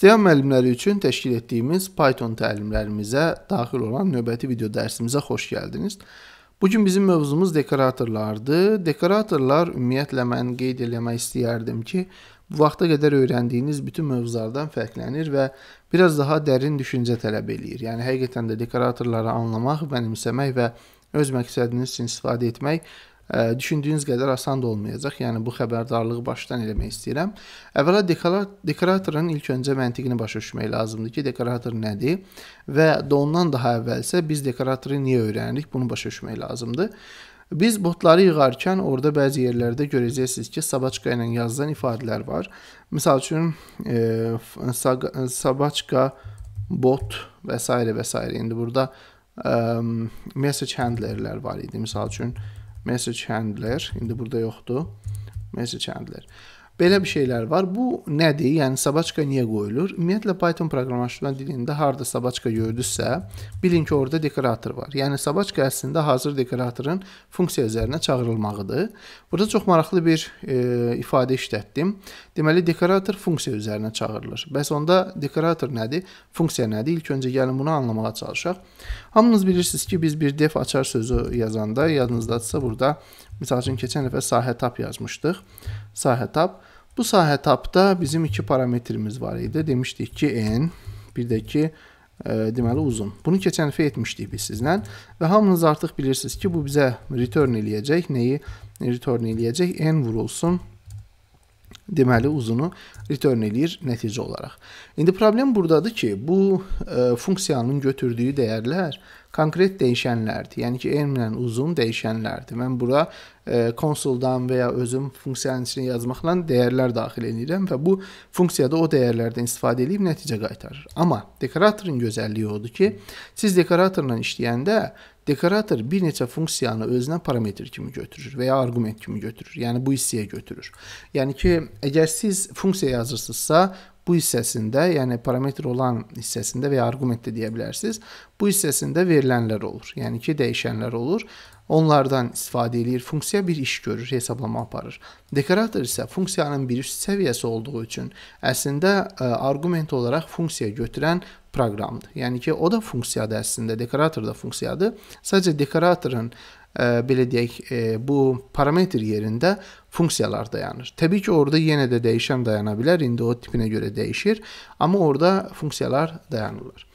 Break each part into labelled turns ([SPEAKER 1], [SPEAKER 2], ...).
[SPEAKER 1] İstəyən müəllimləri üçün təşkil etdiyimiz Python təlimlərimizə daxil olan növbəti video dərsimizə xoş gəldiniz. Bu gün bizim mövzumuz dekoratorlardır. Dekoratorlar ümumiyyətlə mən qeyd eləmək istəyərdim ki, bu vaxta qədər öyrəndiyiniz bütün mövzulardan fərqlənir və biraz daha dərin düşüncə tələb eləyir. Yəni həqiqətən də dekoratorları anlamaq, mənimsəmək və öz məqsədiniz üçün istifadə etmək düşündüyünüz qədər asan da olmayacaq. Yəni bu xəbərdarlığı başdan eləmək istəyirəm. Əvvəla dekoratorun ilk öncə məntiqini başa düşmək lazımdır ki, dekorator nədir və ondan daha əvvəlsə biz dekoratoru niyə öyrənirik, bunu başa düşmək lazımdır. Biz botları yığarkən orada bəzi yerlərdə görəcəksiniz ki, sabaçka ilə yazılan ifadələr var. Məsəl üçün e, sabaçka bot və s. və s. indi burada e, message handlerlər var idi. Məsəl üçün e, message handler, indi burada yoxdur, message handler. Belə bir şeylər var. Bu nədir? Yəni sabaçka niyə qoyulur? Ümumiyyətlə Python proqramlaşdırma dilində harda sabaçka gördüsə, bilin ki, orada dekorator var. Yəni sabaçka əslində hazır dekoratorun funksiya üzərinə çağırılmağıdır. Burada çox maraqlı bir e, ifadə işlətdim. Deməli dekorator funksiya üzərinə çağırılır. Bəs onda dekorator nədir? Funksiya nədir? İlk öncə gəlin bunu anlamağa çalışaq. Hamınız bilirsiniz ki, biz bir def açar sözü yazanda yadınızdadırsa burada Məsəl üçün keçən dəfə sahə tap yazmışdıq. Sahə tap Bu sahə tapda bizim iki parametrimiz var idi. Demişdik ki, n, bir də ki, e, deməli uzun. Bunu keçən dəfə etmişdik biz sizlə və hamınız artıq bilirsiniz ki, bu bizə return eləyəcək. Nəyi return eləyəcək? n vurulsun. Deməli uzunu return eləyir nəticə olaraq. İndi problem burdadır ki, bu e, funksiyanın götürdüyü dəyərlər konkret dəyişənlərdir. Yəni ki, n ilə uzun dəyişənlərdir. Mən bura E, konsoldan və ya özüm funksiyanın içinə yazmaqla dəyərlər daxil edirəm və bu funksiyada o dəyərlərdən istifadə edib nəticə qaytarır. Amma dekoratorun gözəlliyi odur ki, siz dekoratorla işləyəndə Dekorator bir neçə funksiyanı özünə parametr kimi götürür və ya arqument kimi götürür. Yəni bu hissəyə götürür. Yəni ki, əgər siz funksiya yazırsınızsa, bu hissəsində, yəni parametr olan hissəsində və ya arqument də deyə bilərsiniz. Bu hissəsində verilənlər olur. Yəni ki, dəyişənlər olur. Onlardan istifadə eləyir, funksiya bir iş görür, hesablama aparır. Dekorator isə funksiyanın bir üst səviyyəsi olduğu üçün əslində ə, e, argument olaraq funksiya götürən proqramdır. Yəni ki, o da funksiyadır əslində, dekorator da funksiyadır. Sadəcə dekoratorun ə, e, belə deyək, ə, e, bu parametr yerində funksiyalar dayanır. Təbii ki, orada yenə də dəyişən dayana bilər. İndi o tipinə görə dəyişir, amma orada funksiyalar dayanırlar.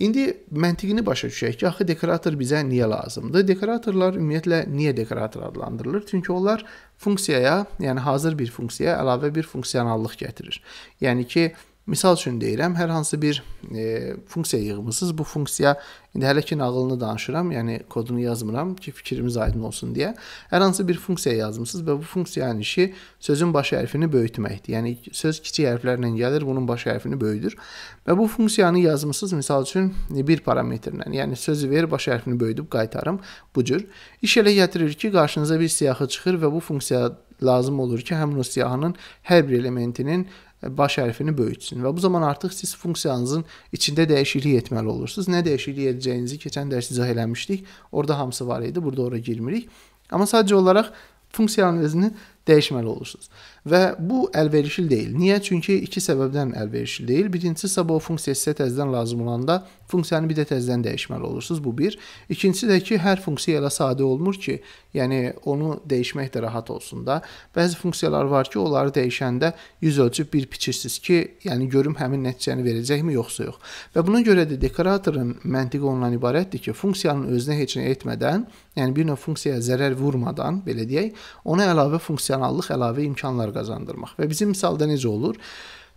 [SPEAKER 1] İndi məntiqini başa düşək ki, axı dekorator bizə niyə lazımdır? Dekoratorlar ümumiyyətlə niyə dekorator adlandırılır? Çünki onlar funksiyaya, yəni hazır bir funksiyaya əlavə bir funksionallıq gətirir. Yəni ki, Misal üçün deyirəm, hər hansı bir e, funksiya yığmısınız. Bu funksiya indi hələ ki nağılını danışıram, yəni kodunu yazmıram ki, fikrimiz aydın olsun deyə. Hər hansı bir funksiya yazmısınız və bu funksiyanın işi sözün baş hərfini böyütməkdir. Yəni söz kiçik hərflərlə gəlir, bunun baş hərfini böyüdür. Və bu funksiyanı yazmısınız, misal üçün e, bir parametrlə. Yəni sözü ver, baş hərfini böyüdüb qaytarım. Bu cür iş elə gətirir ki, qarşınıza bir siyahı çıxır və bu funksiya lazım olur ki, həmin o siyahının hər bir elementinin baş hərfini böyütsün və bu zaman artıq siz funksiyanızın içində dəyişiklik etməli olursunuz. Nə dəyişiklik edəcəyinizi keçən dərs izah eləmişdik. Orada hamısı var idi. Burada ora girmirik. Amma sadəcə olaraq funksiyanın özünü dəyişməli olursunuz. Və bu əlverişli deyil. Niyə? Çünki iki səbəbdən əlverişli deyil. Birincisi sabah o funksiya sizə təzədən lazım olanda funksiyanı bir də təzədən dəyişməli olursunuz. Bu bir. İkincisi də ki, hər funksiya elə sadə olmur ki, yəni onu dəyişmək də rahat olsun da. Bəzi funksiyalar var ki, onları dəyişəndə yüz ölçüb bir biçirsiniz ki, yəni görüm həmin nəticəni verəcəkmi yoxsa yox. Və buna görə də dekoratorun məntiqi ondan ibarətdir ki, funksiyanın özünə heç nə etmədən, yəni bir növ funksiyaya zərər vurmadan, belə deyək, ona əlavə funksiya funksionallıq əlavə imkanlar qazandırmaq. Və bizim misalda necə olur?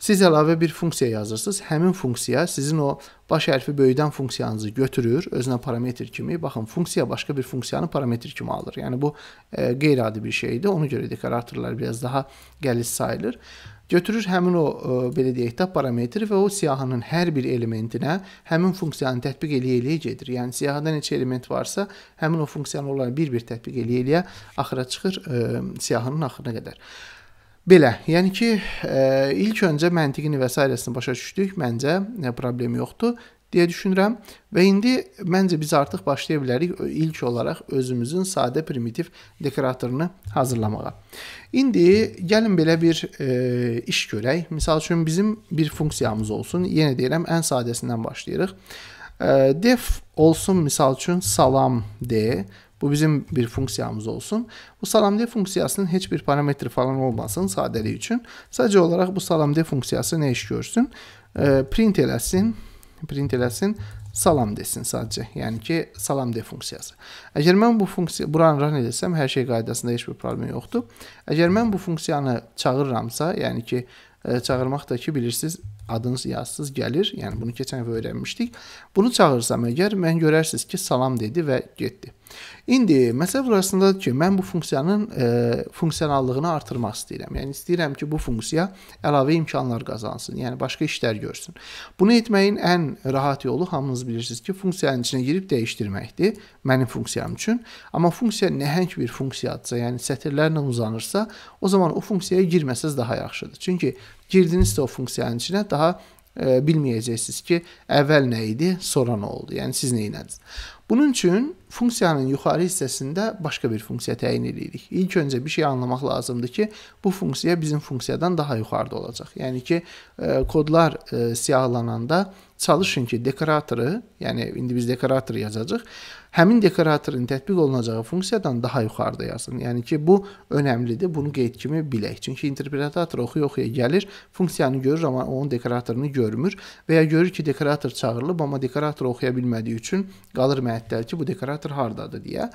[SPEAKER 1] Siz əlavə bir funksiya yazırsınız. Həmin funksiya sizin o baş hərfi böyüdən funksiyanızı götürür özünə parametr kimi. Baxın, funksiya başqa bir funksiyanı parametr kimi alır. Yəni bu e, qeyri-adi bir şeydir. Ona görə dekoratorlar biraz daha qəliz sayılır götürür həmin o ə, e, belə deyək də parametri və o siyahının hər bir elementinə həmin funksiyanı tətbiq eləyə-eləyə gedir. Yəni siyahıda neçə element varsa, həmin o funksiyanı onları bir-bir tətbiq eləyə-eləyə axıra çıxır ə, e, siyahının axırına qədər. Belə, yəni ki, ə, e, ilk öncə məntiqini və s. başa düşdük, məncə ə, problem yoxdur deyə düşünürəm və indi məncə biz artıq başlaya bilərik ilk olaraq özümüzün sadə primitiv dekoratorunu hazırlamağa. İndi gəlin belə bir e, iş görək. Məsəl üçün bizim bir funksiyamız olsun. Yenə deyirəm, ən sadəsindən başlayırıq. E, def olsun məsəl üçün salam de. Bu bizim bir funksiyamız olsun. Bu salamde funksiyasının heç bir parametri falan olmasın sadəlik üçün. Sadəcə olaraq bu salamde funksiyası nə iş görsün? E, print eləsin print eləsin, salam desin sadəcə. Yəni ki, salam de funksiyası. Əgər mən bu funksiya buranı run etsəm, hər şey qaydasında heç bir problem yoxdur. Əgər mən bu funksiyanı çağırıramsa, yəni ki, e, çağırmaq da ki, bilirsiniz, adınız yazsız gəlir. Yəni bunu keçən dəfə öyrənmişdik. Bunu çağırsam əgər mən görərsiniz ki, salam dedi və getdi. İndi məsələ burasındadır ki, mən bu funksiyanın e, funksionallığını artırmaq istəyirəm. Yəni istəyirəm ki, bu funksiya əlavə imkanlar qazansın, yəni başqa işlər görsün. Bunu etməyin ən rahat yolu hamınız bilirsiniz ki, funksiyanın içinə girib dəyişdirməkdir mənim funksiyam üçün. Amma funksiya nəhəng bir funksiyadırsa, yəni sətirlərlə uzanırsa, o zaman o funksiyaya girməsəz daha yaxşıdır. Çünki girdinizsə o funksiyanın içinə daha e, bilməyəcəksiniz ki, əvvəl nə idi, sonra nə oldu. Yəni siz nə ediniz. Bunun üçün funksiyanın yuxarı hissəsində başqa bir funksiya təyin edirik. İlk öncə bir şey anlamaq lazımdır ki, bu funksiya bizim funksiyadan daha yuxarıda olacaq. Yəni ki, e, kodlar e, siyahlananda çalışın ki, dekoratoru, yəni indi biz dekorator yazacağıq, həmin dekoratorun tətbiq olunacağı funksiyadan daha yuxarıda yazın. Yəni ki, bu önəmlidir, bunu qeyd kimi bilək. Çünki interpretator oxuya-oxuya gəlir, funksiyanı görür, amma onun dekoratorunu görmür və ya görür ki, dekorator çağırılıb, amma dekorator oxuya bilmədiyi üçün qalır məhz cəmiyyətlər ki, bu dekorator hardadır deyə.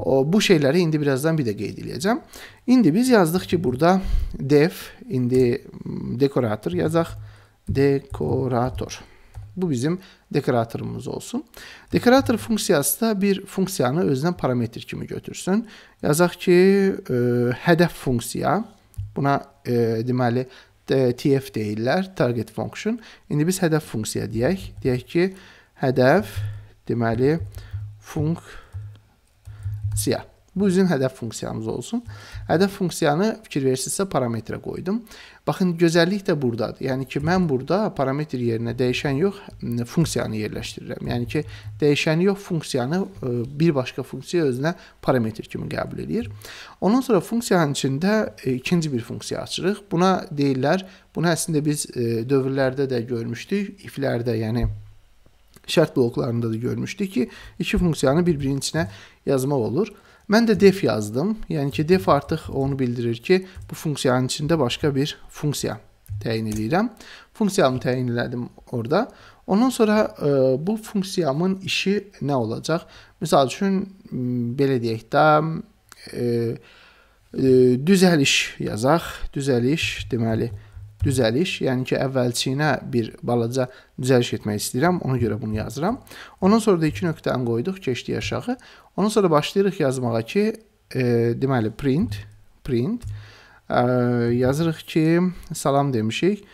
[SPEAKER 1] O bu şeyləri indi birazdan bir də qeyd eləyəcəm. İndi biz yazdıq ki, burada def, indi dekorator yazaq. Dekorator. Bu bizim dekoratorumuz olsun. Dekorator funksiyası da bir funksiyanı özünə parametr kimi götürsün. Yazaq ki, e, hədəf funksiya. Buna e, deməli TF deyirlər, target function. İndi biz hədəf funksiya deyək. Deyək ki, hədəf deməli funksiya. Bu bizim hədəf funksiyamız olsun. Hədəf funksiyanı fikir versinizsə parametrə qoydum. Baxın, gözəllik də burdadır. Yəni ki, mən burada parametr yerinə dəyişən yox, funksiyanı yerləşdirirəm. Yəni ki, dəyişəni yox, funksiyanı e, bir başqa funksiya özünə parametr kimi qəbul edir. Ondan sonra funksiyanın içində e, ikinci bir funksiya açırıq. Buna deyirlər, bunu əslində biz e, dövrlərdə də görmüşdük, iflərdə, yəni şərt bloklarında da görmüşdük ki, iki funksiyanı bir-birinə yazmaq olur. Mən də def yazdım. Yəni ki, def artıq onu bildirir ki, bu funksiyanın içində başqa bir funksiya təyin edirəm. Funksiyamı təyin elədim orada. Ondan sonra e, bu funksiyamın işi nə olacaq? Məsəl üçün belə deyək də e, e, düzəliş yazaq. Düzəliş deməli, e, düzəliş, yəni ki, əvvəlçinə bir balaca düzəliş etmək istəyirəm, ona görə bunu yazıram. Ondan sonra da 2 nöqtəni qoyduq, keçdi aşağı. Ondan sonra başlayırıq yazmağa ki, e, deməli print, print e, yazırıq ki, salam demişik.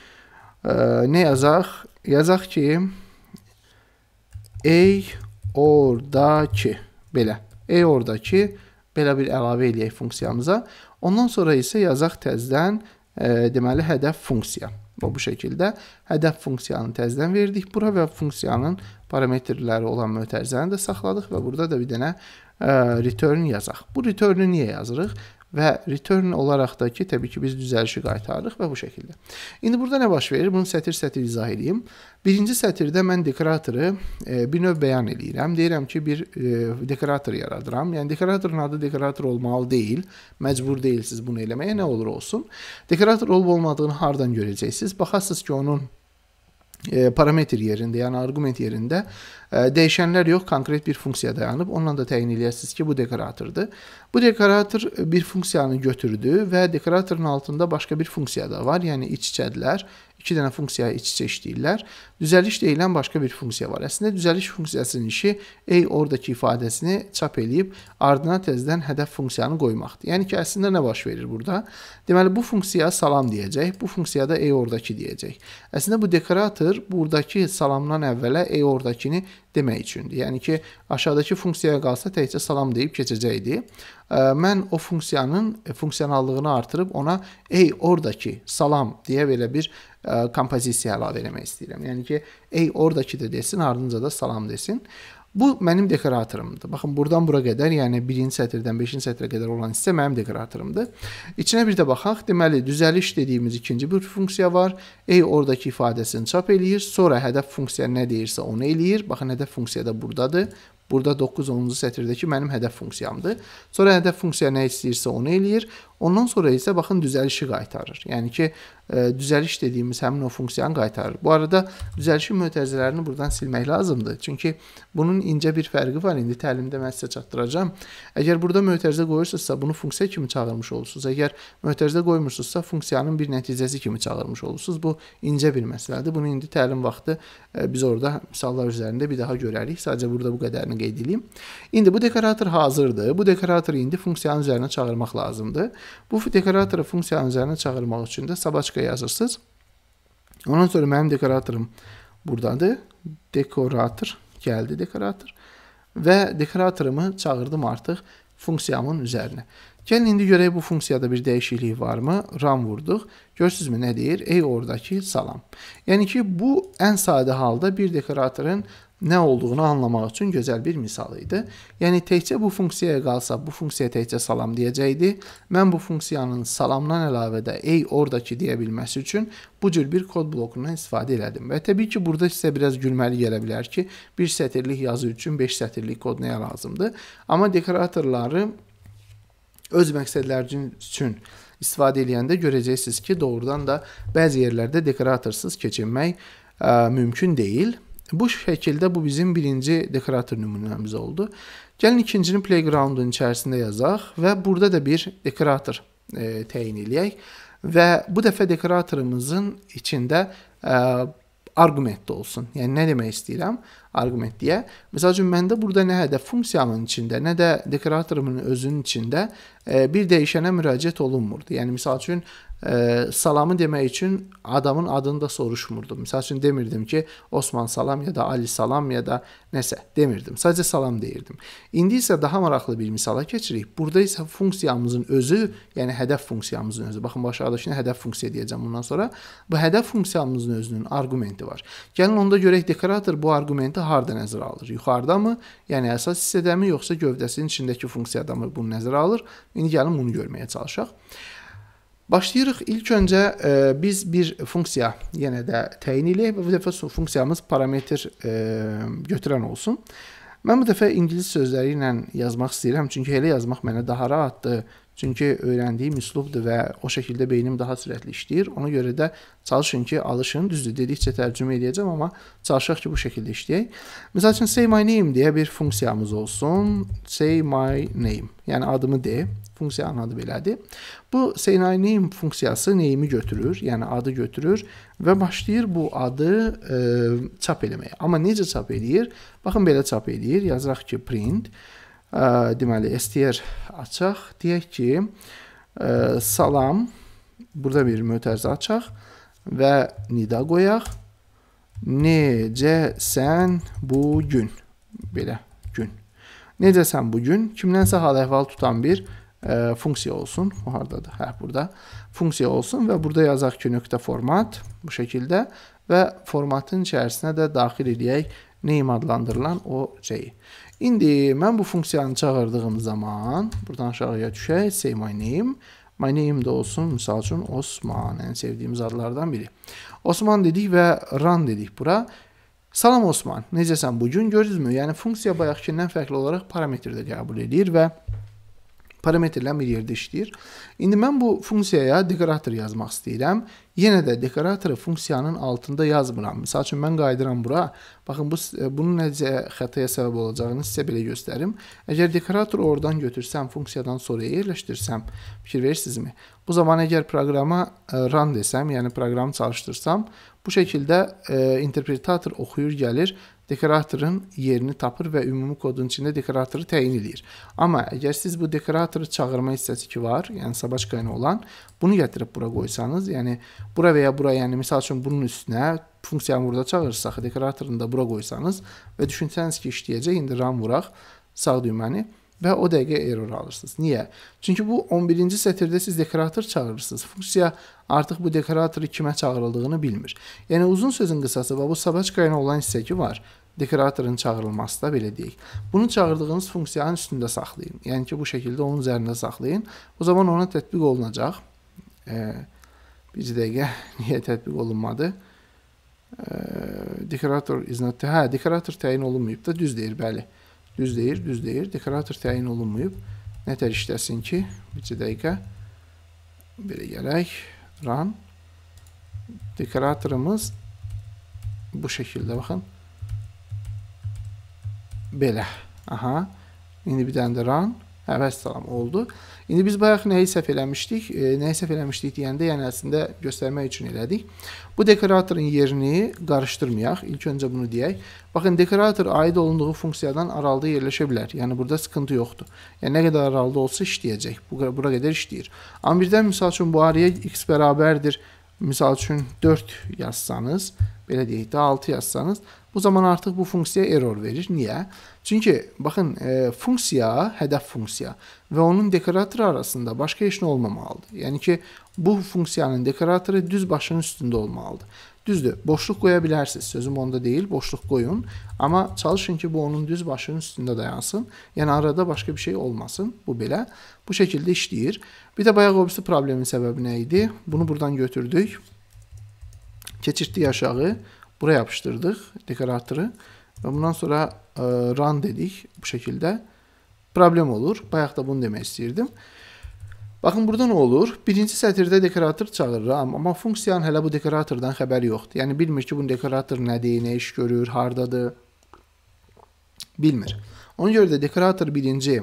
[SPEAKER 1] E, nə yazaq? Yazaq ki, ey ordakı belə. Ey ordakı belə bir əlavə eləyək funksiyamıza. Ondan sonra isə yazaq təzdən deməli hədəf funksiya. Və bu şəkildə hədəf funksiyanı təzədən verdik bura və funksiyanın parametrləri olan mötərizəni də saxladıq və burada da bir dənə e, return yazaq. Bu return-ü niyə yazırıq? və return olaraq da ki, təbii ki, biz düzəlişi qaytarırıq və bu şəkildə. İndi burada nə baş verir? Bunu sətir-sətir izah edeyim. Birinci sətirdə mən dekoratoru e, bir növ bəyan eləyirəm. Deyirəm ki, bir e, dekorator yaradıram. Yəni dekoratorun adı dekorator olmalı deyil. Məcbur deyilsiniz bunu eləməyə, nə olur olsun. Dekorator olub-olmadığını hardan görəcəksiniz? Baxasınız ki, onun E, parametr yerində, yəni arqument yerində e, dəyişənlər yox, konkret bir funksiya dayanıb. Onunla da təyin eləyəsiniz ki, bu dekoratordur. Bu dekorator bir funksiyanı götürdü və dekoratorun altında başqa bir funksiya da var, yəni iç içədlər İki dənə funksiyaya iç-içə işləyirlər. Düzəliş deyilən başqa bir funksiya var. Əslində düzəliş funksiyasının işi ey oradakı ifadəsini çap eləyib ardına tezdən hədəf funksiyanı qoymaqdır. Yəni ki, əslində nə baş verir burada? Deməli bu funksiyaya salam deyəcək, bu funksiyada ey oradakı deyəcək. Əslində bu dekorator buradakı salamdan əvvələ ey oradakını demək üçündür. Yəni ki, aşağıdakı funksiyaya qalsa təkcə salam deyib keçəcəkdi. Mən o funksiyanın e, funksionallığını artırıb ona ey oradakı salam deyə belə bir kompozisiya əlavə eləmək istəyirəm. Yəni ki, ey oradakı da desin, ardınca da salam desin. Bu mənim dekoratorumdur. Baxın, burdan bura qədər, yəni 1-ci sətirdən 5-ci sətrə qədər olan hissə mənim dekoratorumdur. İçinə bir də baxaq. Deməli, düzəliş dediyimiz ikinci bir funksiya var. Ey oradakı ifadəsini çap eləyir, sonra hədəf funksiya nə deyirsə onu eləyir. Baxın, hədəf funksiya da burdadır. Burada 9-10-cu sətirdəki mənim hədəf funksiyamdır. Sonra hədəf funksiya nə istəyirsə onu eləyir. Ondan sonra isə baxın düzəlişi qaytarır. Yəni ki, e, düzəliş dediyimiz həmin o funksiyanı qaytarır. Bu arada düzəlişin mötərizələrini buradan silmək lazımdır. Çünki bunun incə bir fərqi var. İndi təlimdə mən sizə çatdıracağam. Əgər burada mötərizə qoyursunuzsa, bunu funksiya kimi çağırmış olursunuz. Əgər mötərizə qoymursunuzsa, funksiyanın bir nəticəsi kimi çağırmış olursunuz. Bu incə bir məsələdir. Bunu indi təlim vaxtı e, biz orada misallar üzərində bir daha görərik. Sadəcə burada bu qədərini qeyd edeyim. İndi bu dekorator hazırdır. Bu dekoratoru indi funksiyanın üzərinə çağırmaq lazımdır. Bu dekoratoru funksiyanın üzərinə çağırmaq üçün də sabaçka yazırsınız. Ondan sonra mənim dekoratorum buradadır. Dekorator gəldi dekorator və dekoratorumu çağırdım artıq funksiyamın üzərinə. Gəlin indi görək bu funksiyada bir dəyişiklik varmı? Ram vurduq. Görürsünüzmü nə deyir? Ey oradakı salam. Yəni ki, bu ən sadə halda bir dekoratorun nə olduğunu anlamaq üçün gözəl bir misal idi. Yəni təkcə bu funksiyaya qalsa, bu funksiyaya təkcə salam deyəcəkdi. Mən bu funksiyanın salamdan əlavə də ey oradakı deyə bilməsi üçün bu cür bir kod blokundan istifadə elədim. Və təbii ki, burada sizə biraz gülməli gələ bilər ki, bir sətirlik yazı üçün 5 sətirlik kod nəyə lazımdır? Amma dekoratorları öz məqsədləri üçün istifadə edəndə görəcəksiniz ki, doğrudan da bəzi yerlərdə dekoratorsuz keçinmək ə, mümkün deyil. Bu şəkildə bu bizim birinci dekorator nümunəmiz oldu. Gəlin ikincini playgroundun içərisində yazaq və burada da bir dekorator e, təyin eləyək və bu dəfə dekoratorumuzun içində e, arqument də olsun. Yəni nə demək istəyirəm? Arqument deyə. Məsəl üçün məndə burada nə hədəf funksiyamın içində, nə də dekoratorumun özünün içində e, bir dəyişənə müraciət olunmurdu. Yəni məsəl üçün e, salamı demək üçün adamın adını da soruşmurdum. Məsəl üçün demirdim ki, Osman salam ya da Ali salam ya da nəsə demirdim. Sadəcə salam deyirdim. İndi isə daha maraqlı bir misala keçirik. Burada isə funksiyamızın özü, yəni hədəf funksiyamızın özü. Baxın, aşağıdakını hədəf funksiya deyəcəm bundan sonra. Bu hədəf funksiyamızın özünün arqumenti var. Gəlin onda görək dekorator bu arqumenti harda nəzərə alır? Yuxarıdamı? Yəni əsas hissədəmi yoxsa gövdəsinin içindəki funksiyadamı bunu nəzərə alır? İndi gəlin bunu görməyə çalışaq. Başlayırıq. İlk öncə e, biz bir funksiya yenə də təyin eləyək və bu dəfə funksiyamız parametr e, götürən olsun. Mən bu dəfə ingilis sözləri ilə yazmaq istəyirəm, çünki elə yazmaq mənə daha rahatdır. Çünki öyrəndiyim üslubdur və o şəkildə beynim daha sürətli işləyir. Ona görə də çalışın ki, alışın. Düzdür, dedikcə tərcümə edəcəm, amma çalışaq ki, bu şəkildə işləyək. Məsəl üçün say my name deyə bir funksiyamız olsun. Say my name, yəni adımı de. Funksiyanın adı belədir. Bu say my name funksiyası name'i götürür, yəni adı götürür və başlayır bu adı e, çap eləməyə. Amma necə çap eləyir? Baxın belə çap eləyir. Yazıraq ki, print deməli STR açaq. Deyək ki, salam burada bir mötərizə açaq və nida qoyaq. Necəsən bu gün? Belə gün. Necəsən bu gün? Kimdənsə hal-əhval tutan bir ə, funksiya olsun. O hardadır? Hə, burada. Funksiya olsun və burada yazaq ki, nöqtə format bu şəkildə və formatın içərisinə də daxil edək name adlandırılan o şeyi. İndi mən bu funksiyanı çağırdığım zaman buradan aşağıya düşək, say my name. My name də olsun, misal üçün Osman, ən sevdiyimiz adlardan biri. Osman dedik və run dedik bura. Salam Osman, necəsən bugün görürüzmü? Yəni funksiya bayaqkindən fərqli olaraq parametr də qəbul edir və parametrlər bir yerdə işləyir. İndi mən bu funksiyaya dekorator yazmaq istəyirəm yenə də dekoratora funksiyanın altında yazmıram. Məsəl üçün mən qayıdıram bura. Baxın bu e, bunun necə xətaya səbəb olacağını sizə belə göstərim. Əgər dekoratoru oradan götürsəm, funksiyadan sonra yerləşdirsəm, fikir verirsinizmi? Bu zaman əgər proqrama e, run desəm, yəni proqramı çalışdırsam, bu şəkildə e, interpretator oxuyur gəlir dekoratorun yerini tapır və ümumi kodun içində dekoratoru təyin edir. Amma əgər siz bu dekoratoru çağırma hissəsi ki var, yəni sabaçqayna olan, bunu gətirib bura qoysanız, yəni Bura və ya bura, yəni misal üçün bunun üstünə funksiyanı burada çağırırsaq, dekoratorunu da bura qoysanız və düşünsəniz ki, işləyəcək, indi ram vuraq sağ düyməni və o dəqiqə error alırsınız. Niyə? Çünki bu 11-ci sətirdə siz dekorator çağırırsınız. Funksiya artıq bu dekoratoru kimə çağırıldığını bilmir. Yəni uzun sözün qısası və bu Sabaçka ilə olan hissəki var. Dekoratorun çağırılması da belə deyək. Bunu çağırdığınız funksiyanın üstündə saxlayın. Yəni ki, bu şəkildə onun üzərində saxlayın. O zaman ona tətbiq olunacaq. Eee Bir dəqiqə, niyə tətbiq olunmadı? E, dekorator iznatdı. Hə, dekorator təyin olunmayıb da, düz deyir, bəli. Düz deyir, düz deyir. Dekorator təyin olunmayıb. Nətər işləsin ki? Bir dəqiqə. Belə gələk. Run. Dekoratorumuz bu şəkildə, baxın. Belə. Aha. İndi bir dənə də run. Hə, vəssalam oldu. İndi biz bayaq nəyi səhv eləmişdik? E, nəyi səhv eləmişdik deyəndə, yəni əslində göstərmək üçün elədik. Bu dekoratorun yerini qarışdırmayaq. İlk öncə bunu deyək. Baxın, dekorator aid olunduğu funksiyadan aralıda yerləşə bilər. Yəni burada sıkıntı yoxdur. Yəni nə qədər aralıda olsa işləyəcək. Bu bura qədər işləyir. Amma birdən məsəl üçün bu araya x bərabərdir. Məsəl üçün 4 yazsanız, belə deyək də 6 yazsanız, bu zaman artıq bu funksiya error verir. Niyə? Çünki baxın, e, funksiya hədəf funksiya və onun dekoratoru arasında başqa heç nə olmamalıdır. Yəni ki, bu funksiyanın dekoratoru düz başının üstündə olmalıdır. Düzdür, boşluq qoya bilərsiniz. Sözüm onda deyil, boşluq qoyun, amma çalışın ki, bu onun düz başının üstündə dayansın. Yəni arada başqa bir şey olmasın. Bu belə bu şəkildə işləyir. Bir də bayaq obsi problemin səbəbi nə idi? Bunu buradan götürdük keçirtdik aşağı. Buraya yapıştırdık dekoratoru. Və bundan sonra e, run dedik bu şəkildə. Problem olur. Bayaq da bunu demək istəyirdim. Baxın, burada nə olur? Birinci sətirdə dekorator çağırıram, amma funksiyanın hələ bu dekoratordan xəbəri yoxdur. Yəni, bilmir ki, bunun dekorator nədir, nə iş görür, hardadır. Bilmir. Ona görə də dekorator birinci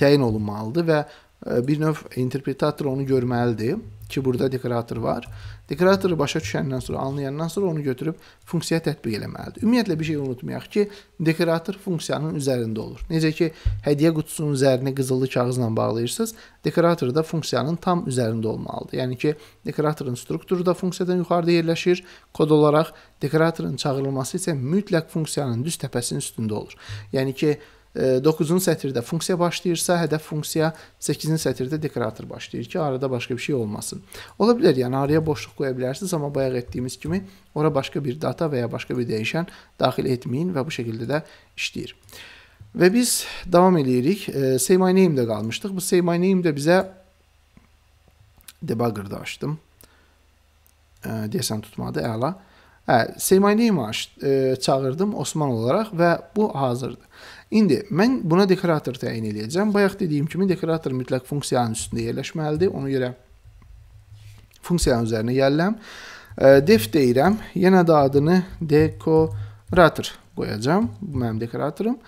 [SPEAKER 1] təyin olunmalıdır və bir növ interpretator onu görməlidir ki, burada dekorator var. Dekoratoru başa düşəndən sonra, anlayandan sonra onu götürüb funksiyaya tətbiq eləməlidir. Ümumiyyətlə bir şey unutmayaq ki, dekorator funksiyanın üzərində olur. Necə ki, hədiyyə qutusunun üzərini qızıllı kağızla bağlayırsınız, dekorator da funksiyanın tam üzərində olmalıdır. Yəni ki, dekoratorun strukturu da funksiyadan yuxarıda yerləşir. Kod olaraq dekoratorun çağırılması isə mütləq funksiyanın düz təpəsinin üstündə olur. Yəni ki, 9-cu sətirdə funksiya başlayırsa, hədəf funksiya 8-ci sətirdə dekorator başlayır ki, arada başqa bir şey olmasın. Ola bilər, yəni araya boşluq qoya bilərsiniz, amma bayaq etdiyimiz kimi ora başqa bir data və ya başqa bir dəyişən daxil etməyin və bu şəkildə də işləyir. Və biz davam eləyirik. Say my name-də qalmışdıq. Bu say my name də bizə debugger-da açdım. Deyəsən tutmadı, əla. Hə, say my name-i çağırdım Osman olaraq və bu hazırdır. İndi mən buna dekorator təyin edəcəm. Bayaq dediyim kimi dekorator mütləq funksiyanın üstündə yerləşməlidir. Ona görə funksiyanın üzərinə gəlirəm. Def deyirəm. Yenə də adını dekorator qoyacam. Bu mənim dekoratorum.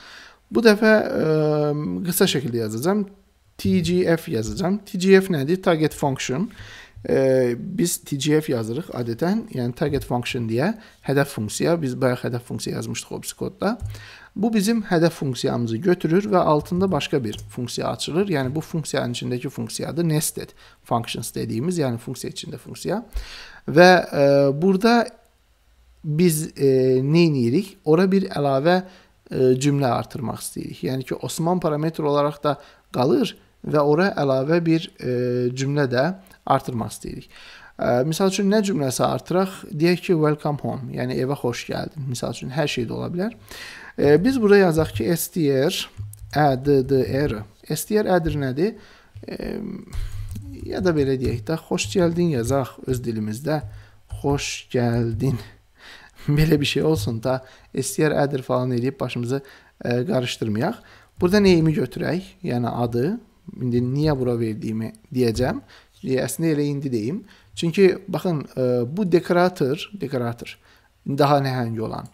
[SPEAKER 1] Bu dəfə ə, qısa şəkildə yazacağam. TGF yazacağam. TGF nədir? Target function. Ə, biz TGF yazırıq adətən, yəni target function deyə hədəf funksiya. Biz bayaq hədəf funksiya yazmışdıq Obscode'da. Bu bizim hədəf funksiyamızı götürür və altında başqa bir funksiya açılır. Yəni bu funksiyanın içindəki funksiyadır nested functions dediyimiz, yəni funksiya içində funksiya. Və e, burada biz e, nə edirik? Ora bir əlavə e, cümlə artırmaq istəyirik. Yəni ki, Osman parametr olaraq da qalır və ora əlavə bir e, cümlə də artırmaq istəyirik. Ə, e, misal üçün nə cümləsi artıraq? Deyək ki, welcome home, yəni evə xoş gəldin. Misal üçün hər şey də ola bilər. Ə, E, biz bura yazaq ki, STR əddir. STR ədr nədir? E, ya da belə deyək də, xoş gəldin yazaq öz dilimizdə. Xoş gəldin. belə bir şey olsun da, STR ədr falan eləyib başımızı e, qarışdırmayaq. Burada neyimi götürək, yəni adı, indi niyə bura verdiyimi deyəcəm. E, əslində elə indi deyim. Çünki baxın, e, bu dekorator, dekorator daha nəhəng olan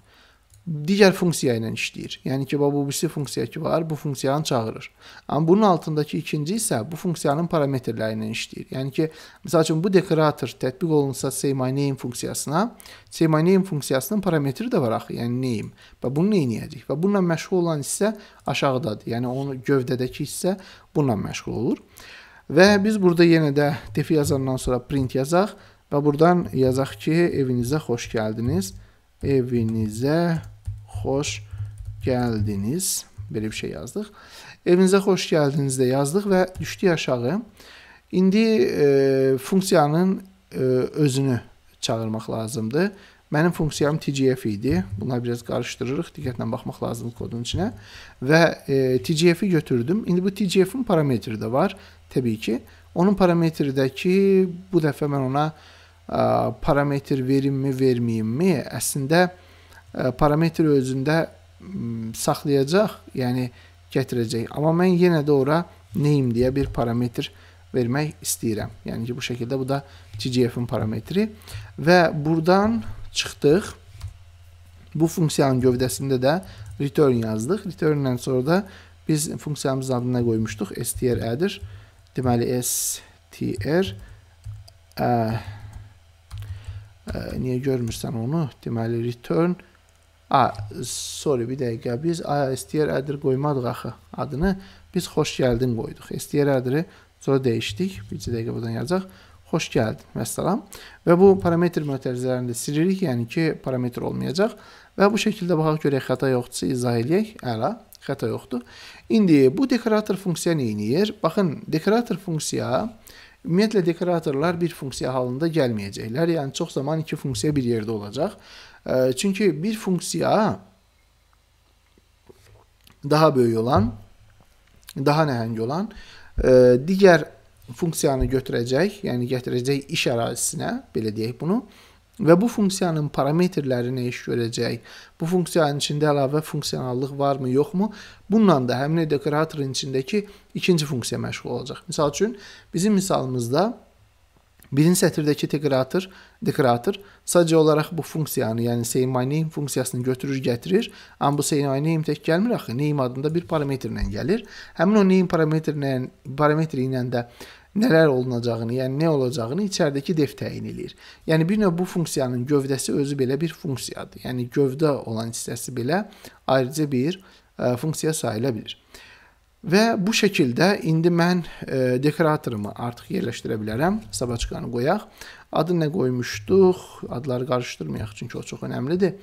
[SPEAKER 1] digər funksiya ilə işləyir. Yəni ki, bu birisi funksiya ki var, bu funksiyanı çağırır. Amma bunun altındakı ikinci isə bu funksiyanın parametrləri ilə işləyir. Yəni ki, məsəl üçün bu dekorator tətbiq olunsa say my name funksiyasına, say my name funksiyasının parametri də var axı, yəni name. Və bunu nə edəcək? Və bununla məşğul olan hissə aşağıdadır. Yəni onu gövdədəki hissə bununla məşğul olur. Və biz burada yenə də def yazandan sonra print yazaq və buradan yazaq ki, evinizə xoş gəldiniz. Evinizə xoş gəldiniz. Belə bir şey yazdıq. Evinizə xoş gəldiniz də yazdıq və düşdük aşağı. İndi e, funksiyanın e, özünü çağırmaq lazımdır. Mənim funksiyam TGF idi. Bunları biraz qarışdırırıq, diqqətlə baxmaq lazımdır kodun içinə. Və e, TGF-i götürdüm. İndi bu TGF-in parametri də var, təbii ki. Onun parametri də ki, bu dəfə mən ona ə, parametr verimmi, verməyimmi? Əslində, E, parametr özündə saxlayacaq, yəni gətirəcək. Amma mən yenə də ora name deyə bir parametr vermək istəyirəm. Yəni ki, bu şəkildə bu da TGF-in parametri və burdan çıxdıq. Bu funksiyanın gövdəsində də return yazdıq. Return-dən sonra da biz funksiyamızın adını nə qoymuşduq? strə-dir. Deməli str ə, ə, niyə görmürsən onu? Deməli return A, sorry, bir dəqiqə. Biz STR adını qoymadıq axı adını. Biz xoş gəldin qoyduq. STR adını sonra dəyişdik. Bir dəqiqə buradan yazacaq. Xoş gəldin. Vəssalam. Və bu parametr mötərizələrini də silirik, yəni ki, parametr olmayacaq. Və bu şəkildə baxaq görək xəta yoxdursa izah eləyək. Əla, xəta yoxdur. İndi bu dekorator funksiya nə edir? Baxın, dekorator funksiya Ümumiyyətlə dekoratorlar bir funksiya halında gəlməyəcəklər. Yəni çox zaman iki funksiya bir yerdə olacaq. Çünki bir funksiya daha böyük olan, daha nəhəng olan e, digər funksiyanı götürəcək, yəni gətirəcək iş ərazisinə, belə deyək bunu, və bu funksiyanın parametrləri nə iş görəcək, bu funksiyanın içində əlavə funksionallıq varmı, yoxmu, bununla da həmin dekoratorun içindəki ikinci funksiya məşğul olacaq. Misal üçün, bizim misalımızda Birinci sətirdəki dekorator, dekorator sadəcə olaraq bu funksiyanı, yəni same my name funksiyasını götürür, gətirir. Amma bu same my name tək gəlmir axı, name adında bir parametrlə gəlir. Həmin o name parametrlə parametri ilə də nələr olunacağını, yəni nə olacağını içəridəki dev təyin eləyir. Yəni bir növ bu funksiyanın gövdəsi özü belə bir funksiyadır. Yəni gövdə olan hissəsi belə ayrıca bir ə, e, funksiya sayıla bilər. Və bu şəkildə indi mən e, dekoratorumu artıq yerləşdirə bilərəm. Sabaçkanı qoyaq. Adını nə qoymuşduq? Adları qarışdırmayaq çünki o çox önəmlidir.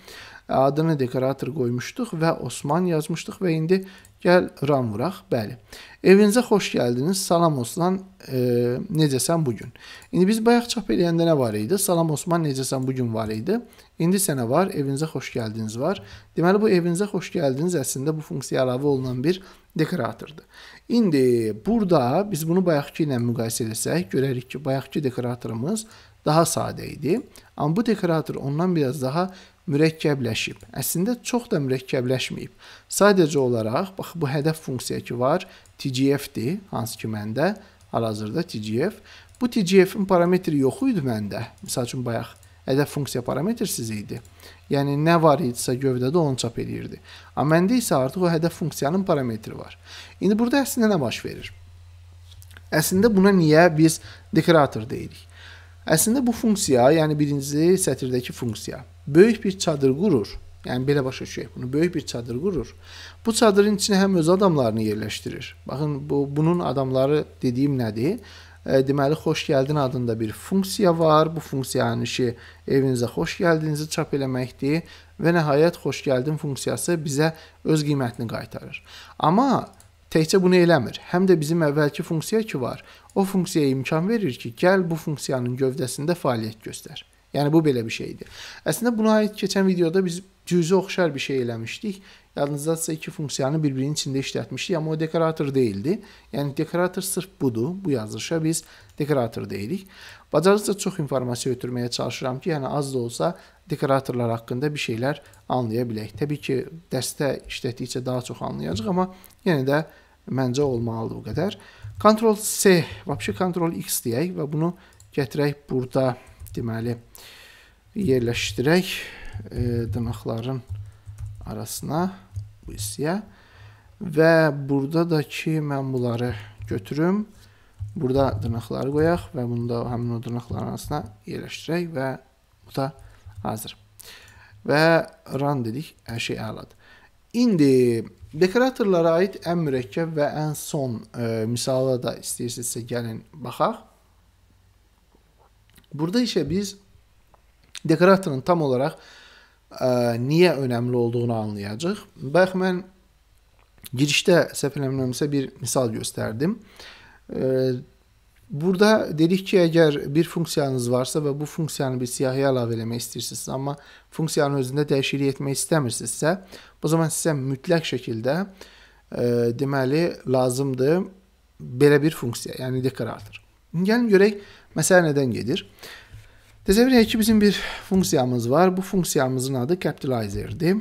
[SPEAKER 1] Adını dekorator qoymuşduq və Osman yazmışdıq və indi gəl ram vuraq. Bəli. Evinizə xoş gəldiniz. Salam Osman, e, necəsən bu gün? İndi biz bayaq çap eləyəndə nə var idi? Salam Osman, necəsən bu gün var idi? İndi isə nə var? Evinizə xoş gəldiniz var. Deməli bu evinizə xoş gəldiniz əslində bu funksiya əlavə olunan bir dekoratordur. İndi burada biz bunu bayaqki ilə müqayisə etsək, görərik ki, bayaqki dekoratorumuz daha sadə idi. Amma bu dekorator ondan biraz daha mürəkkəbləşib. Əslində çox da mürəkkəbləşməyib. Sadəcə olaraq bax bu hədəf funksiya ki var, TGF-dir, hansı ki məndə hal-hazırda TGF. Bu TGF-in parametri yox idi məndə. Məsəl üçün bayaq ədəd funksiya parametr sizə idi. Yəni nə var idisə gövdədə onu çap eləyirdi. Amma məndə isə artıq o hədəf funksiyanın parametri var. İndi burada əslində nə baş verir? E əslində buna niyə biz dekorator deyirik? Əslində e bu funksiya, yəni birinci sətirdəki funksiya böyük bir çadır qurur. Yəni belə başa düşək e bunu. Böyük bir çadır qurur. Bu çadırın içinə həm öz adamlarını yerləşdirir. Baxın bu bunun adamları dediyim nədir? deməli xoş gəldin adında bir funksiya var. Bu funksiyanın işi evinizə xoş gəldinizi çap eləməkdir və nəhayət xoş gəldin funksiyası bizə öz qiymətini qaytarır. Amma təkcə bunu eləmir. Həm də bizim əvvəlki funksiya ki var, o funksiyaya imkan verir ki, gəl bu funksiyanın gövdəsində fəaliyyət göstər. Yəni bu belə bir şeydir. Əslində buna aid keçən videoda biz cüzi oxşar bir şey eləmişdik. Yadınızdadırsa iki funksiyanı bir-birinin içində işlətmişdik, amma o dekorator deyildi. Yəni dekorator sırf budur. Bu yazılışa biz dekorator deyirik. Bacarıqca çox informasiya ötürməyə çalışıram ki, yəni az da olsa dekoratorlar haqqında bir şeylər anlaya bilək. Təbii ki, dərsdə işlətdikcə daha çox anlayacağıq, amma yenə də məncə olmalıdır bu qədər. Ctrl C, vəbşi Ctrl X deyək və bunu gətirək burada deməli yerləşdirək e, dırnaqların arasına bu hissiyə. Və burada da ki, mən bunları götürüm. Burada dırnaqları qoyaq və bunu da həmin o dırnaqların arasına yerləşdirək və bu da hazır. Və run dedik, hər şey əladır. İndi dekoratorlara aid ən mürəkkəb və ən son e, misala da istəyirsinizsə gəlin baxaq. Burada isə biz dekoratorun tam olaraq ə, e, niyə önəmli olduğunu anlayacağıq. Bax mən girişdə səpələmirəmsə bir misal göstərdim. Ə, e, burada dedik ki, əgər bir funksiyanız varsa və bu funksiyanı bir siyahıya əlavə eləmək istəyirsinizsə, amma funksiyanın özündə dəyişiklik etmək istəmirsinizsə, o zaman sizə mütləq şəkildə ə, e, deməli lazımdır belə bir funksiya, yəni dekorator. Gəlin görək məsələ nədən gedir. Ə, Təsəvvür ki, bizim bir funksiyamız var. Bu funksiyamızın adı capitalizerdir.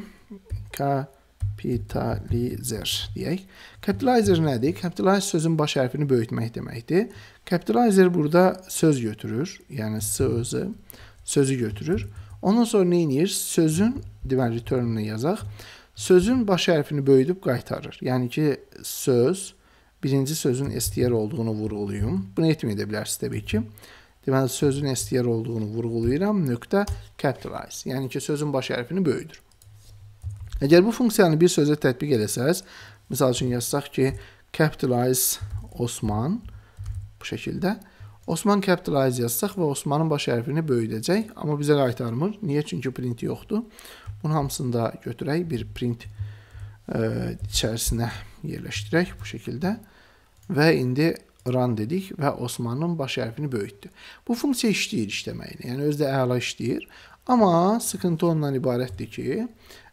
[SPEAKER 1] Capitalizer deyək. Capitalizer nədir? Capitalize sözün baş hərfini böyütmək deməkdir. Capitalizer burada söz götürür, yəni sözü, sözü götürür. Ondan sonra nə edir? Sözün, deməli, return-ını yazaq. Sözün baş hərfini böyüdüb qaytarır. Yəni ki, söz, birinci sözün STR olduğunu vurğulayım. Bunu etməyə də bilərsiniz təbii ki. Deməli sözün STR olduğunu vurğulayıram. Nöqtə capitalize. Yəni ki, sözün baş hərfini böyüdür. Əgər bu funksiyanı bir sözə tətbiq eləsəz, misal üçün yazsaq ki, capitalize Osman bu şəkildə Osman capitalize yazsaq və Osmanın baş hərfini böyüdəcək, amma bizə qaytarmır. Niyə? Çünki print yoxdur. Bunun hamısını da götürək, bir print ə, e, içərisinə yerləşdirək bu şəkildə. Və indi run dedik və Osmanın baş hərfini böyütdü. Bu funksiya işləyir işləməyini, yəni özü də əla işləyir. Amma sıxıntı ondan ibarətdir ki,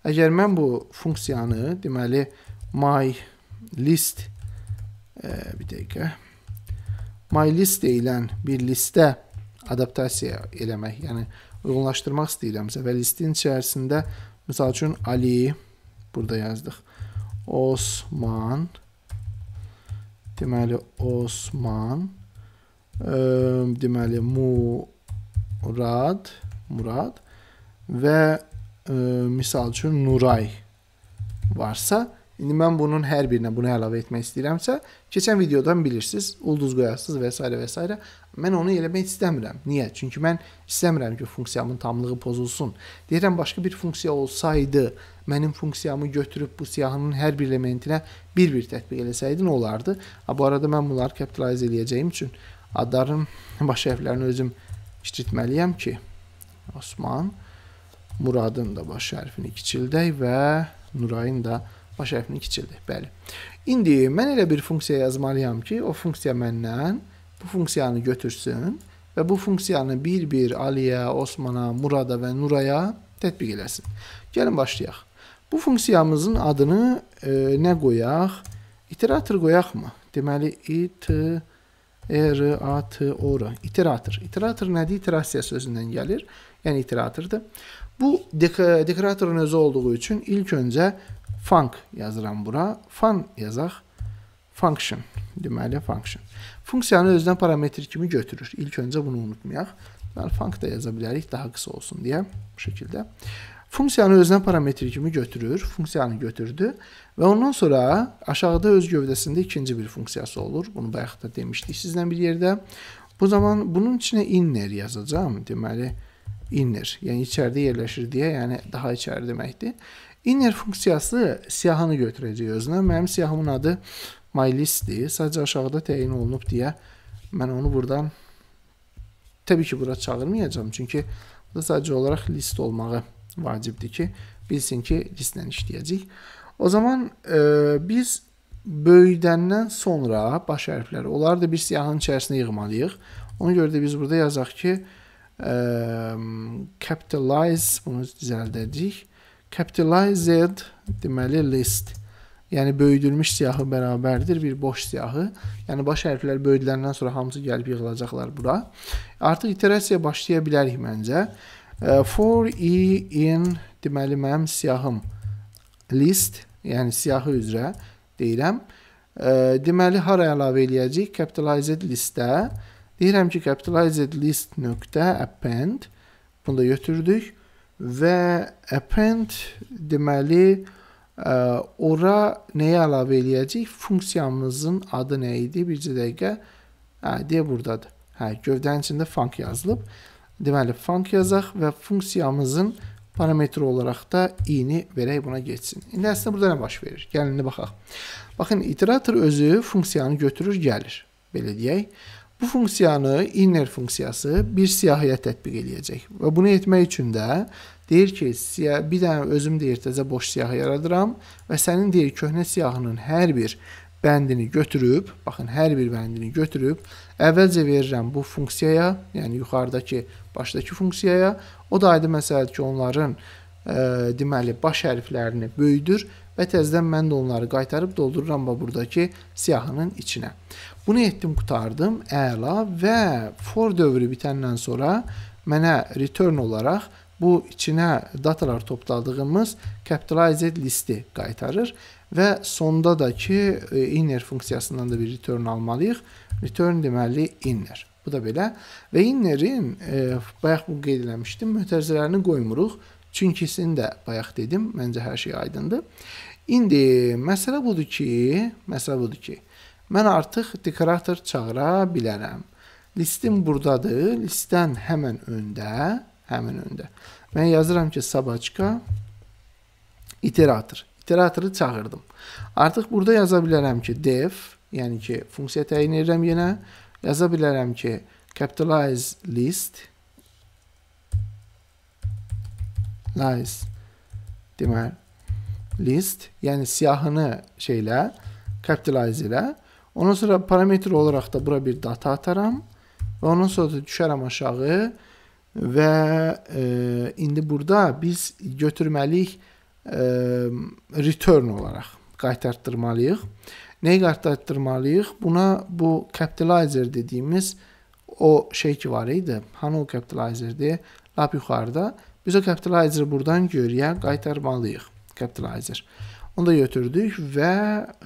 [SPEAKER 1] əgər mən bu funksiyanı, deməli, my list e, bir dəqiqə my list deyilən bir listə adaptasiya eləmək, yəni uyğunlaşdırmaq istəyirəmsə və listin içərisində misal üçün Ali burada yazdıq. Osman Deməli Osman ehm, deməli Murad, Murad və ə, ehm, misal üçün Nuray varsa, indi mən bunun hər birinə bunu əlavə etmək istəyirəmsə, keçən videodan bilirsiniz, ulduz qoyasınız və s. və s. Mən onu eləmək istəmirəm. Niyə? Çünki mən istəmirəm ki, funksiyamın tamlığı pozulsun. Deyirəm, başqa bir funksiya olsaydı, mənim funksiyamı götürüb bu siyahının hər bir elementinə bir-bir tətbiq eləsəydin olardı. A, bu arada mən bunları kapitaliz eləyəcəyim üçün adların baş hərflərini özüm kiçiltməliyəm ki, Osman Muradın da baş hərfini kiçildək və Nurayın da baş hərfini kiçildək. Bəli. İndi mən elə bir funksiya yazmalıyam ki, o funksiya məndən bu funksiyanı götürsün və bu funksiyanı bir-bir Aliyə, Osmana, Murada və Nuraya tətbiq eləsin. Gəlin başlayaq. Bu funksiyamızın adını e, nə qoyaq? İterator qoyaqmı? Deməli, it, r, a, t, o, r. İterator. İterator nədir? İterasiya sözündən gəlir. Yəni, iteratordur. Bu, dek dekoratorun özü olduğu üçün ilk öncə func yazıram bura. Fun yazaq. Function. Deməli, function. Funksiyanı özdən parametr kimi götürür. İlk öncə bunu unutmayaq. Deməli, func da yaza bilərik daha qısa olsun deyə bu şəkildə. Funksiyanı özünə parametri kimi götürür, funksiyanı götürdü və ondan sonra aşağıda öz gövdəsində ikinci bir funksiyası olur. Bunu bayaq da demişdik sizlə bir yerdə. Bu zaman bunun içinə inner yazacağam. Deməli inner, yəni içəridə yerləşir deyə, yəni daha içəri deməkdir. Inner funksiyası siyahını götürəcək özünə. Mənim siyahımın adı MyListdir. Sadəcə aşağıda təyin olunub deyə mən onu buradan təbii ki, bura çağırmayacağam. Çünki burada sadəcə olaraq list olmağı vacibdir ki, bilsin ki, cislə işləyəcək. O zaman e, biz böyüdəndən sonra baş hərfləri, onları da bir siyahının içərisinə yığmalıyıq. Ona görə də biz burada yazaq ki, e, capitalize, bunu düzəldəcəyik. Capitalized deməli list. Yəni böyüdülmüş siyahı bərabərdir bir boş siyahı. Yəni baş hərflər böyüdüləndən sonra hamısı gəlib yığılacaqlar bura. Artıq iterasiya başlaya bilərik məncə. E, For i e in deməli mənim siyahım list, yəni siyahı üzrə deyirəm. Deməli hara əlavə eləyəcəyik? Capitalized listə. Deyirəm ki, capitalized list nöqtə append. Bunu da götürdük və append deməli ə, e, ora nəyə əlavə eləyəcəyik? Funksiyamızın adı nə idi? Bircə dəqiqə. Hə, deyə burdadır. Hə, gövdənin içində funk yazılıb. Deməli, func yazaq və funksiyamızın parametri olaraq da i-ni verək buna geçsin. İndi əslində burada nə baş verir? Gəlin, indi baxaq. Baxın, iterator özü funksiyanı götürür, gəlir. Belə deyək. Bu funksiyanı inner funksiyası bir siyahıya tətbiq eləyəcək. Və bunu etmək üçün də deyir ki, siyah, bir dənə özüm deyir təzə boş siyahı yaradıram və sənin deyir köhnə siyahının hər bir bəndini götürüb, baxın hər bir bəndini götürüb əvvəlcə verirəm bu funksiyaya, yəni yuxarıdakı başdakı funksiyaya. O da aydın məsələdir ki, onların e, deməli baş hərflərini böyüdür və təzədən mən də onları qaytarıb doldururam bax buradakı siyahının içinə. Bunu etdim, qutardım. Əla və for dövrü bitəndən sonra mənə return olaraq bu içinə datalar topladığımız capitalized listi qaytarır və sonda da ki e, inner funksiyasından da bir return almalıyıq. Return deməli inner. Bu da belə. Və innerin e, bayaq bu qeyd eləmişdim, mötərizələrini qoymuruq. Çünki sizin də bayaq dedim, məncə hər şey aydındır. İndi məsələ budur ki, məsələ budur ki, mən artıq dekorator çağıra bilərəm. Listim burdadır. Listdən həmən öndə, həmən öndə. Mən yazıram ki, sabachka iterator iteratoru çağırdım. Artıq burada yaza bilərəm ki, def, yəni ki, funksiya təyin edirəm yenə. Yaza bilərəm ki, capitalize list nice deməli list, yəni siyahını şeylə capitalize ilə. Ondan sonra parametr olaraq da bura bir data ataram və ondan sonra da düşərəm aşağı və e, indi burada biz götürməliyik ə, return olaraq qaytartdırmalıyıq. Nəyi qaytartdırmalıyıq? Buna bu capitalizer dediyimiz o şey ki var idi. Hani o capitalizerdir? Lap yuxarıda. Biz o capitalizer buradan görüyə qaytarmalıyıq. Capitalizer. Onu da götürdük və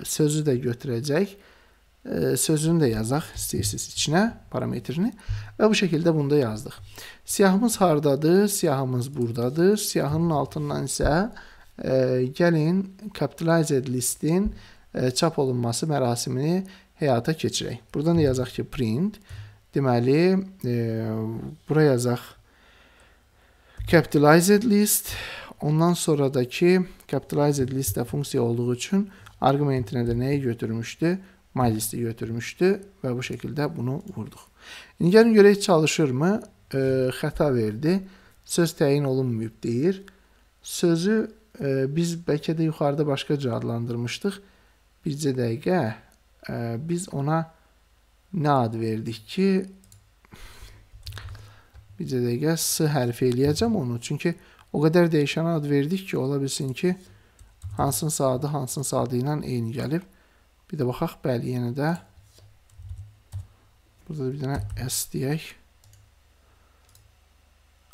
[SPEAKER 1] sözü də götürəcək. E, sözünü də yazaq istəyirsiniz içinə parametrini və bu şəkildə bunu da yazdıq. Siyahımız hardadır? Siyahımız burdadır. Siyahının altından isə gəlin capitalized listin e, çap olunması mərasimini həyata keçirək. Buradan da yazaq ki, print. Deməli, e, bura yazaq capitalized list. Ondan sonra da ki, capitalized list də funksiya olduğu üçün arqumentinə də nəyi götürmüşdü? MyList-i götürmüşdü və bu şəkildə bunu vurduq. İndi gəlin görək çalışırmı? E, xəta verdi. Söz təyin olunmayıb deyir. Sözü biz bəlkə də yuxarıda başqaca adlandırmışdıq. Bircə dəqiqə biz ona nə ad verdik ki, bircə dəqiqə S hərfi eləyəcəm onu. Çünki o qədər dəyişən ad verdik ki, ola bilsin ki, hansınsa adı hansınsa adı ilə eyni gəlib. Bir də baxaq, bəli, yenə də burada bir dənə S deyək.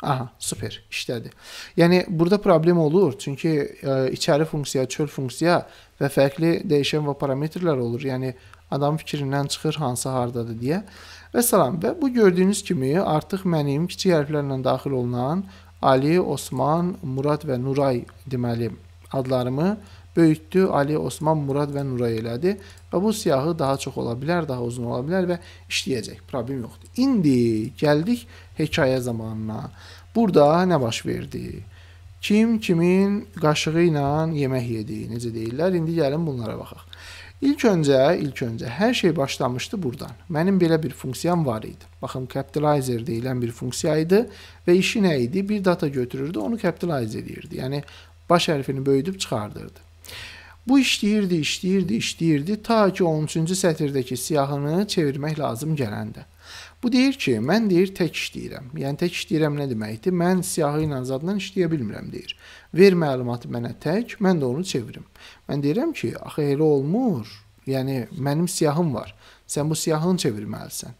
[SPEAKER 1] Aha, super, işlədi. Yəni burada problem olur, çünki ə, e, içəri funksiya, çöl funksiya və fərqli dəyişən və parametrlər olur. Yəni adam fikrindən çıxır hansı hardadır deyə. Və salam və bu gördüyünüz kimi artıq mənim kiçik hərflərlə daxil olunan Ali, Osman, Murad və Nuray deməli adlarımı böyütdü, Ali Osman, Murad və Nuray elədi və bu siyahı daha çox ola bilər, daha uzun ola bilər və işləyəcək, problem yoxdur. İndi gəldik hekayə zamanına. Burada nə baş verdi? Kim kimin qaşığı ilə yemək yedi, necə deyirlər? İndi gəlin bunlara baxaq. İlk öncə, ilk öncə hər şey başlamışdı burdan. Mənim belə bir funksiyam var idi. Baxın, capitalizer deyilən bir funksiya idi və işi nə idi? Bir data götürürdü, onu capitalize edirdi. Yəni baş hərfini böyüdüb çıxardırdı. Bu işləyirdi, işləyirdi, işləyirdi ta ki 13-cü sətirdəki siyahını çevirmək lazım gələndə. Bu deyir ki, mən deyir tək işləyirəm. Yəni tək işləyirəm nə deməkdir? Mən siyahı ilə zadla işləyə bilmirəm deyir. Ver məlumatı mənə tək, mən də onu çevirim. Mən deyirəm ki, axı elə olmur. Yəni mənim siyahım var. Sən bu siyahını çevirməlisən.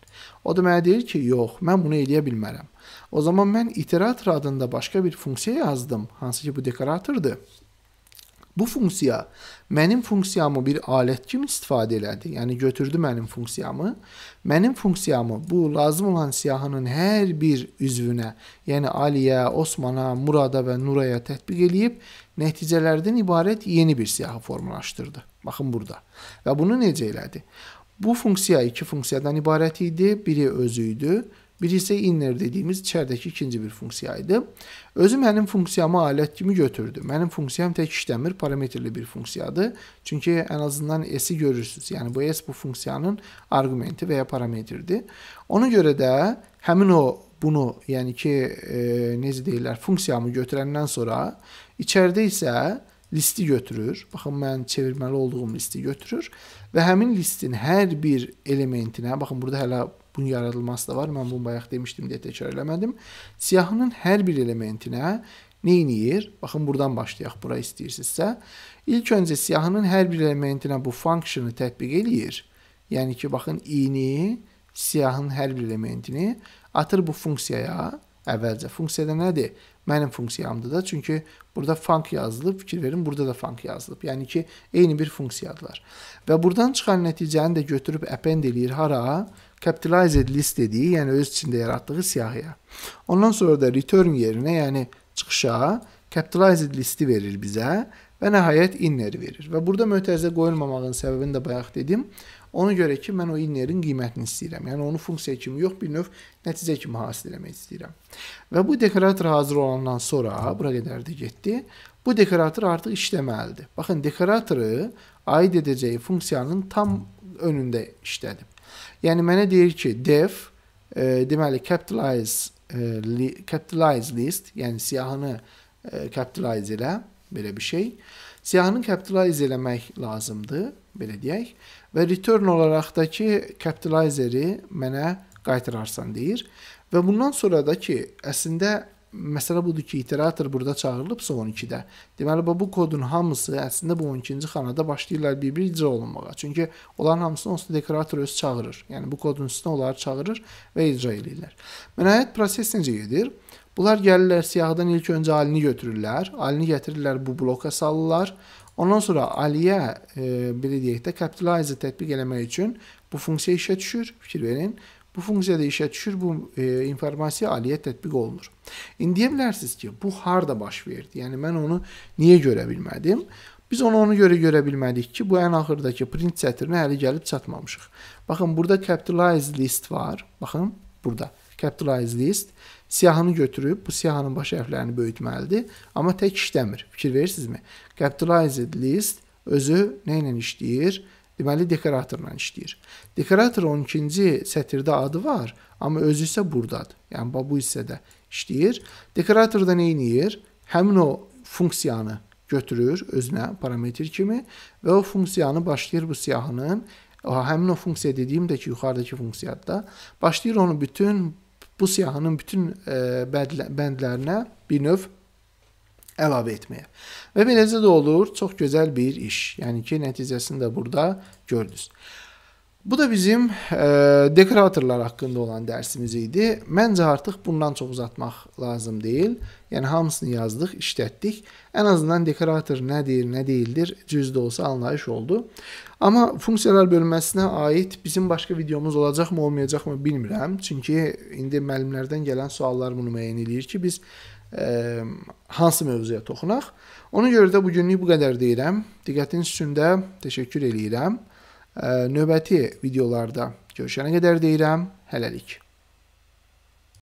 [SPEAKER 1] O da mənə deyir ki, yox, mən bunu eləyə bilmərəm. O zaman mən iterator adında başqa bir funksiya yazdım, hansı ki bu dekoratordur. Bu funksiya mənim funksiyamı bir alət kimi istifadə elədi. Yəni götürdü mənim funksiyamı. Mənim funksiyamı bu lazım olan siyahının hər bir üzvünə, yəni Aliyə, Osmana, Murada və Nuraya tətbiq eləyib nəticələrdən ibarət yeni bir siyahı formalaşdırdı. Baxın burada. Və bunu necə elədi? Bu funksiya iki funksiyadan ibarət idi. Biri özü idi, Birisi inner dediyimiz içərdəki ikinci bir funksiya idi. Özü mənim funksiyamı alət kimi götürdü. Mənim funksiyam tək işləmir, parametrli bir funksiyadır. Çünki ən azından S-i görürsüz. Yəni bu S bu funksiyanın arqumenti və ya parametridir. Ona görə də həmin o bunu, yəni ki, e, necə deyirlər, funksiyamı götürəndən sonra içəridə isə listi götürür. Baxın mən çevirməli olduğum listi götürür və həmin listin hər bir elementinə, baxın burada hələ bunun yaradılması da var. Mən bunu bayaq demişdim deyə təkrar eləmədim. Siyahının hər bir elementinə neyniyir? Baxın, buradan başlayaq, bura istəyirsinizsə. İlk öncə siyahının hər bir elementinə bu funksiyonu tətbiq eləyir. Yəni ki, baxın, i-ni, siyahın hər bir elementini atır bu funksiyaya. Əvvəlcə funksiyada nədir? Mənim funksiyamdır da. Çünki burada funk yazılıb, fikir verin, burada da funk yazılıb. Yəni ki, eyni bir funksiyadılar. Və buradan çıxan nəticəni də götürüb append eləyir hara? capitalized list dediyi, yəni öz içində yaratdığı siyahıya. Ondan sonra da return yerinə, yəni çıxışa capitalized listi verir bizə və nəhayət inner verir. Və burada mötərizə qoyulmamağın səbəbini də bayaq dedim. Ona görə ki, mən o innerin qiymətini istəyirəm. Yəni onu funksiya kimi yox, bir növ nəticə kimi hasil etmək istəyirəm. Və bu dekorator hazır olandan sonra bura qədər də getdi. Bu dekorator artıq işləməlidir. Baxın, dekoratoru aid edəcəyi funksiyanın tam önündə işlədi. Yəni mənə deyir ki, def e, deməli capitalize e, li, capitalize list, yəni siyahını e, capitalize elə belə bir şey. Siyahını capitalize eləmək lazımdır, belə deyək. Və return olaraq da ki, capitalizeri mənə qaytararsan deyir. Və bundan sonra da ki, əslində məsələ budur ki, iterator burada çağırılıb son 2-də. Deməli bu kodun hamısı əslində bu 12-ci xanada başlayırlar bir-bir icra olunmağa. Çünki onların hamısını onsuz dekorator öz çağırır. Yəni bu kodun üstünə onları çağırır və icra eləyirlər. Nəhayət proses necə gedir? Bunlar gəlirlər siyahıdan ilk öncə alini götürürlər. Alini gətirirlər bu bloka salırlar. Ondan sonra aliyə e, belə deyək də capitalizer tətbiq eləmək üçün bu funksiya işə düşür. Fikir verin. Bu funksiya da işə düşür, bu e, informasiya aliyə tətbiq olunur. İndi deyə bilərsiniz ki, bu harda baş verdi? Yəni mən onu niyə görə bilmədim? Biz onu ona görə görə bilmədik ki, bu ən axırdakı print sətrinə hələ gəlib çatmamışıq. Baxın, burada capitalized list var. Baxın, burada capitalized list siyahını götürüb bu siyahının baş hərflərini böyütməlidir, amma tək işləmir. Fikir verirsinizmi? Capitalized list özü nə ilə işləyir? deməli dekoratorla işləyir. Dekorator 12-ci sətirdə adı var, amma özü isə burdadır. Yəni bu hissədə işləyir. Dekorator da nə edir? Həmin o funksiyanı götürür özünə parametr kimi və o funksiyanı başlayır bu siyahının o həmin o funksiya dediyim də ki, yuxarıdakı funksiyada başlayır onu bütün bu siyahının bütün e, bəndlərinə bir növ əlavə etməyə. Və beləcə də olur, çox gözəl bir iş. Yəni ki, nəticəsini də burada gördünüz. Bu da bizim e, dekoratorlar haqqında olan dərsimiz idi. Məncə artıq bundan çox uzatmaq lazım deyil. Yəni hamısını yazdıq, işlətdik. Ən azından dekorator nədir, nə deyildir cüz də olsa anlayış oldu. Amma funksiyalar bölməsinə aid bizim başqa videomuz olacaqmı, olmayacaqmı bilmirəm. Çünki indi müəllimlərdən gələn suallar bunu müəyyən eləyir ki, biz ə, hansı mövzuya toxunaq. Ona görə də bu günlük bu qədər deyirəm. Diqqətiniz üçün də təşəkkür eləyirəm. Ə, növbəti videolarda görüşənə qədər deyirəm. Hələlik.